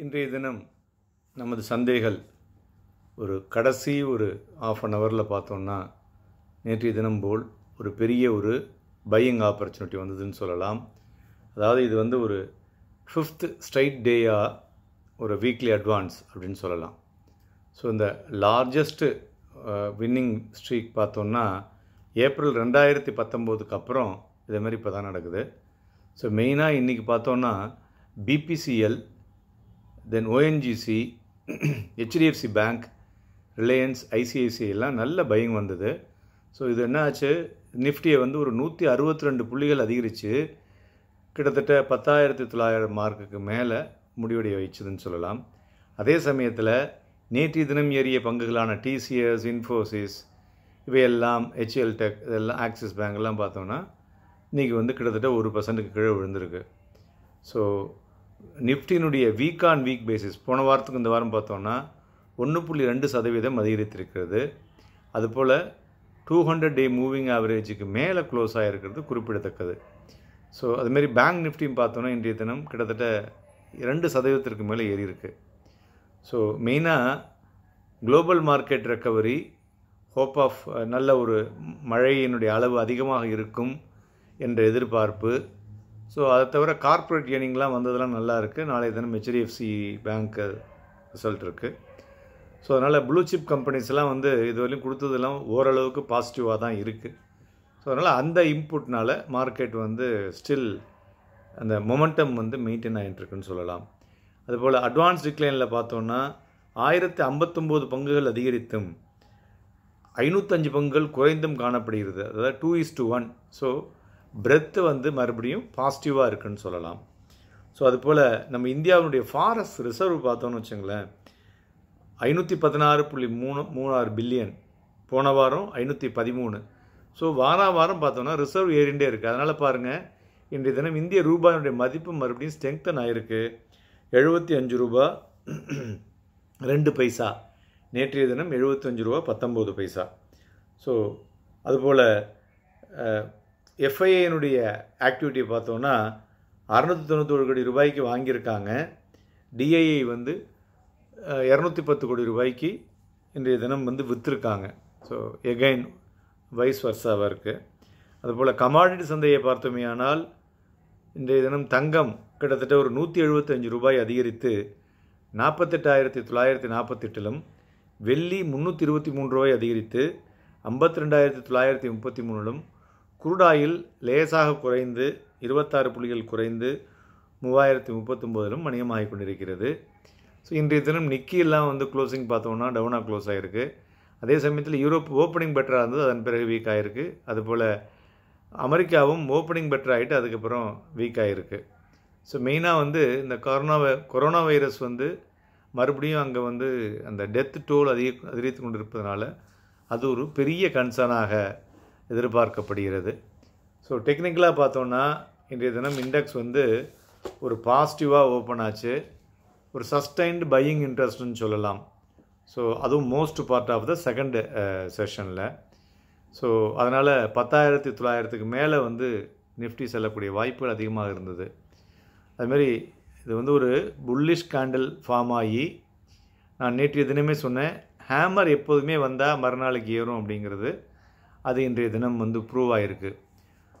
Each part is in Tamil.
இன்றைய தினம் நமது சந்தைகள் ஒரு கடைசி ஒரு ஆஃப் அன் ஹவரில் பார்த்தோம்னா நேற்றைய தினம் போல் ஒரு பெரிய ஒரு பையிங் ஆப்பர்ச்சுனிட்டி வந்ததுன்னு சொல்லலாம் அதாவது இது வந்து ஒரு ஃபிஃப்த் ஸ்ட்ரைட் டேயாக ஒரு வீக்லி அட்வான்ஸ் அப்படின்னு சொல்லலாம் ஸோ இந்த லார்ஜஸ்ட்டு வின்னிங் ஸ்ட்ரீக் பார்த்தோம்னா ஏப்ரல் ரெண்டாயிரத்தி பத்தொம்போதுக்கு அப்புறம் மாதிரி இப்போ தான் நடக்குது ஸோ மெயினாக இன்றைக்கி பார்த்தோன்னா BPCL then ONGC HDFC bank Reliance ICICI எல்லாம் நல்ல பயம் வந்தது ஸோ இது என்ன ஆச்சு நிஃப்டியை வந்து ஒரு நூற்றி அறுபத்தி ரெண்டு புள்ளிகள் அதிகரித்து கிட்டத்தட்ட பத்தாயிரத்தி தொள்ளாயிரம் மார்க்குக்கு மேலே முடிவடைய வச்சதுன்னு சொல்லலாம் அதே சமயத்தில் நேற்று தினம் ஏறிய பங்குகளான டிசிஎஸ் இன்ஃபோசிஸ் இவையெல்லாம் ஹெச்எல் டெக் இதெல்லாம் ஆக்சிஸ் பேங்க்லாம் பார்த்தோம்னா இன்றைக்கி வந்து கிட்டத்தட்ட ஒரு பர்சன்ட்டுக்கு கீழே விழுந்திருக்கு ஸோ நிஃப்டினுடைய வீக் ஆன் வீக் பேசிஸ் போன வாரத்துக்கு இந்த வாரம் பார்த்தோன்னா ஒன்று புள்ளி ரெண்டு சதவீதம் அதிகரித்திருக்கிறது அதுபோல் டூ ஹண்ட்ரட் டே மூவிங் ஆவரேஜுக்கு மேலே க்ளோஸ் ஆகிருக்கிறது குறிப்பிடத்தக்கது ஸோ அதுமாரி பேங்க் நிஃப்டியும் பார்த்தோன்னா இன்றைய தினம் கிட்டத்தட்ட இரண்டு சதவீதத்திற்கு மேலே ஏறி இருக்குது ஸோ மெயினாக global market recovery hope of நல்ல ஒரு மழையினுடைய அளவு அதிகமாக இருக்கும் என்ற எதிர்பார்ப்பு ஸோ அதை தவிர கார்ப்பரேட் கேனிங்லாம் வந்ததெல்லாம் நல்லா இருக்குது நாளைய தினம் ஹெச்டிஎஃப்சி பேங்க் ரிசல்ட் இருக்குது ஸோ அதனால் ப்ளூ சிப் கம்பெனிஸ்லாம் வந்து இதுவரையும் கொடுத்ததெல்லாம் ஓரளவுக்கு பாசிட்டிவாக தான் இருக்குது ஸோ அதனால் அந்த இன்புட்னால் மார்க்கெட் வந்து ஸ்டில் அந்த மொமெண்டம் வந்து மெயின்டைன் ஆகிட்டுருக்குன்னு சொல்லலாம் அதுபோல் அட்வான்ஸ் டிக்ளைனில் பார்த்தோன்னா ஆயிரத்தி ஐம்பத்தொம்போது பங்குகள் அதிகரித்தும் ஐநூற்றஞ்சு பங்குகள் குறைந்தும் காணப்படுகிறது அதாவது two is to one so breadth வந்து மறுபடியும் பாசிட்டிவாக இருக்குன்னு சொல்லலாம் ஸோ அதுபோல் நம்ம இந்தியாவினுடைய ஃபாரஸ்ட் ரிசர்வ் பார்த்தோன்னு வச்சுங்களேன் ஐநூற்றி பதினாறு புள்ளி மூணு மூணாறு பில்லியன் போன வாரம் ஐநூற்றி பதிமூணு ஸோ வாரம் வாரம் பார்த்தோம்னா ரிசர்வ் ஏறிண்டே இருக்குது அதனால் பாருங்கள் இன்றைய தினம் இந்திய ரூபாயினுடைய மதிப்பு மறுபடியும் ஸ்ட்ரெங்தன் ஆகிருக்கு எழுபத்தி அஞ்சு ரூபா ரெண்டு பைசா நேற்றைய தினம் எழுபத்தஞ்சு ரூபா பத்தொம்போது பைசா ஸோ அதுபோல் எஃப்ஐஏனுடைய ஆக்டிவிட்டியை பார்த்தோன்னா அறநூற்றி தொண்ணூத்தோழு கோடி ரூபாய்க்கு வாங்கியிருக்காங்க டிஐஐ வந்து இரநூத்தி பத்து கோடி ரூபாய்க்கு இன்றைய தினம் வந்து விற்றுருக்காங்க ஸோ எகைன் வைஸ் வர்சாவாக இருக்குது அதுபோல் கமாடிட்டி சந்தையை பார்த்தோமே ஆனால் இன்றைய தினம் தங்கம் கிட்டத்தட்ட ஒரு நூற்றி எழுபத்தஞ்சு ரூபாய் அதிகரித்து நாற்பத்தெட்டாயிரத்தி தொள்ளாயிரத்தி நாற்பத்தெட்டிலும் வெள்ளி முந்நூற்றி இருபத்தி மூன்று ரூபாய் அதிகரித்து ஐம்பத்தி ரெண்டாயிரத்தி தொள்ளாயிரத்தி முப்பத்தி மூணிலும் குருடாயில் லேசாக குறைந்து இருபத்தாறு புள்ளிகள் குறைந்து மூவாயிரத்தி முப்பத்தொம்போதிலும் மணியமாகிக் கொண்டிருக்கிறது ஸோ இன்றைய தினம் நிக்கியெல்லாம் வந்து க்ளோசிங் பார்த்தோம்னா டவுனாக க்ளோஸ் ஆகிருக்கு அதே சமயத்தில் யூரோப் ஓப்பனிங் பெட்டராக இருந்தது அதன் பிறகு வீக் ஆகிருக்கு அதுபோல் அமெரிக்காவும் ஓப்பனிங் பெட்டர் ஆகிட்டு அதுக்கப்புறம் வீக் ஆகிருக்கு ஸோ மெயினாக வந்து இந்த கொரோனா கொரோனா வைரஸ் வந்து மறுபடியும் அங்கே வந்து அந்த டெத் டோல் அதிக அதிகரித்து கொண்டிருப்பதனால அது ஒரு பெரிய கன்சர்னாக எதிர்பார்க்கப்படுகிறது ஸோ டெக்னிக்கலாக பார்த்தோன்னா இன்றைய தினம் இண்டெக்ஸ் வந்து ஒரு பாசிட்டிவாக ஓப்பன் ஆச்சு ஒரு சஸ்டைன்டு பையிங் இன்ட்ரெஸ்ட்னு சொல்லலாம் ஸோ அதுவும் most part of the second செஷனில் ஸோ அதனால் பத்தாயிரத்தி தொள்ளாயிரத்துக்கு மேலே வந்து நிஃப்டி செல்லக்கூடிய வாய்ப்புகள் அதிகமாக இருந்தது அதுமாரி இது வந்து ஒரு புல்லிஷ் கேண்டில் ஃபார்ம் ஆகி நான் நேற்றைய தினமே சொன்னேன் ஹேமர் எப்போதுமே வந்தால் மறுநாளைக்கு ஏறும் அப்படிங்கிறது அது இன்றைய தினம் வந்து ப்ரூவ் ஆகிருக்கு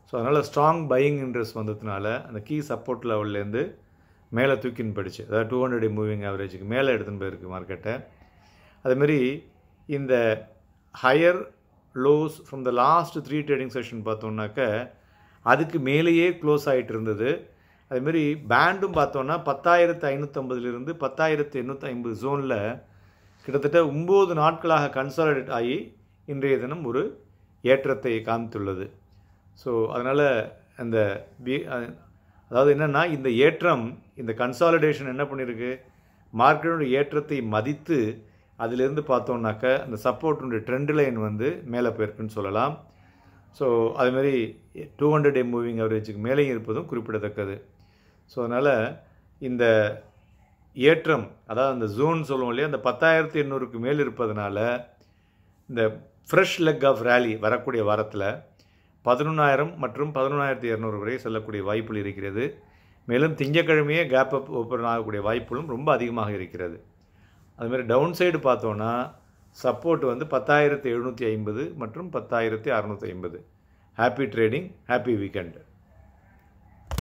ஸோ அதனால் ஸ்ட்ராங் பையிங் இன்ட்ரெஸ்ட் வந்ததுனால அந்த கீ சப்போர்ட் லெவல்லேருந்து மேலே தூக்கின்னு படிச்சு அதாவது டூ ஹண்ட்ரட் மூவிங் ஆவரேஜுக்கு மேலே எடுத்துன்னு போயிருக்கு மார்க்கெட்டை அதேமாரி இந்த higher lows from the last three trading session பார்த்தோம்னாக்க அதுக்கு மேலேயே க்ளோஸ் ஆகிட்டு இருந்தது அதுமாரி பேண்டும் பார்த்தோன்னா பத்தாயிரத்து ஐநூற்றம்பதுலேருந்து பத்தாயிரத்து எண்ணூற்றி ஐம்பது ஜோனில் கிட்டத்தட்ட ஒம்பது நாட்களாக கன்சாலிடேட் ஆகி இன்றைய தினம் ஒரு ஏற்றத்தை காமித்துள்ளது ஸோ அதனால் அந்த பி அதாவது என்னென்னா இந்த ஏற்றம் இந்த கன்சாலிடேஷன் என்ன பண்ணியிருக்கு மார்க்கெட்டோட ஏற்றத்தை மதித்து அதிலிருந்து பார்த்தோம்னாக்க அந்த சப்போர்ட்டுடைய ட்ரெண்ட் லைன் வந்து மேலே போயிருக்குன்னு சொல்லலாம் ஸோ அதுமாரி டூ ஹண்ட்ரட் டே மூவிங் அவரேஜுக்கு மேலேயும் இருப்பதும் குறிப்பிடத்தக்கது ஸோ அதனால் இந்த ஏற்றம் அதாவது அந்த ஜோன் சொல்லுவோம் இல்லையா அந்த பத்தாயிரத்து எண்ணூறுக்கு மேல் இருப்பதனால இந்த ஃப்ரெஷ் லெக் ஆஃப் ரேலி வரக்கூடிய வாரத்தில் பதினொன்றாயிரம் மற்றும் பதினொன்றாயிரத்தி இரநூறு வரை செல்லக்கூடிய வாய்ப்புகள் இருக்கிறது மேலும் திங்கக்கிழமையே கேப் அப் ஓப்பன் ஆகக்கூடிய வாய்ப்புகளும் ரொம்ப அதிகமாக இருக்கிறது அதுமாதிரி டவுன் சைடு பார்த்தோன்னா சப்போர்ட் வந்து பத்தாயிரத்து எழுநூற்றி ஐம்பது மற்றும் பத்தாயிரத்து அறநூற்றி ஐம்பது ஹாப்பி ட்ரேடிங் ஹாப்பி வீக்கெண்டு